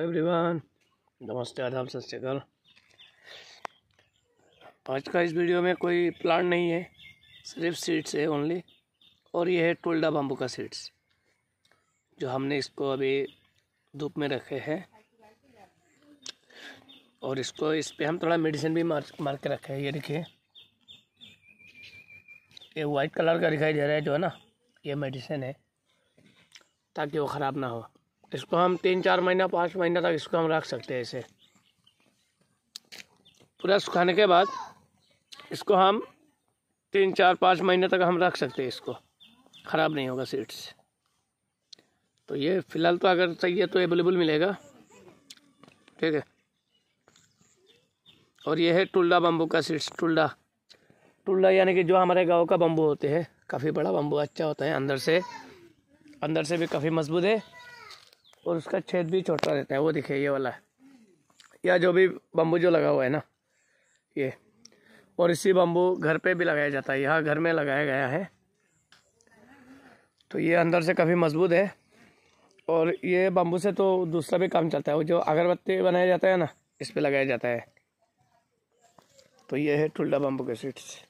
everyone नमस्ते आदाब सत श्रीकाल आज का इस वीडियो में कोई प्लांट नहीं है सिर्फ सीड्स है ओनली और ये है टोल्डा बाम्बू का सीड्स जो हमने इसको अभी धूप में रखे हैं और इसको इस पर हम थोड़ा मेडिसिन भी मार मार के रखे हैं ये देखिए ये वाइट कलर का दिखाई दे रहा है जो है ना ये मेडिसिन है ताकि वो ख़राब ना हो इसको हम तीन चार महीना पाँच महीना तक इसको हम रख सकते हैं इसे पूरा सुखाने के बाद इसको हम तीन चार पाँच महीने तक हम रख सकते हैं इसको ख़राब नहीं होगा सीड्स तो ये फ़िलहाल तो अगर चाहिए तो अवेलेबल मिलेगा ठीक है और ये है टुल्डा बम्बू का सीड्स टुल्डा टुल्डा यानी कि जो हमारे गांव का बम्बू होते हैं काफ़ी बड़ा बम्बू अच्छा होता है अंदर से अंदर से भी काफ़ी मजबूत है और उसका छेद भी छोटा रहता है वो दिखे ये वाला या जो भी बम्बू जो लगा हुआ है ना ये और इसी बम्बू घर पे भी लगाया जाता है यहाँ घर में लगाया गया है तो ये अंदर से काफ़ी मजबूत है और ये बम्बू से तो दूसरा भी काम चलता है वो जो अगरबत्ती बनाया जाता है ना इस पर लगाया जाता है तो ये है टुल्डा बम्बू के सीड्स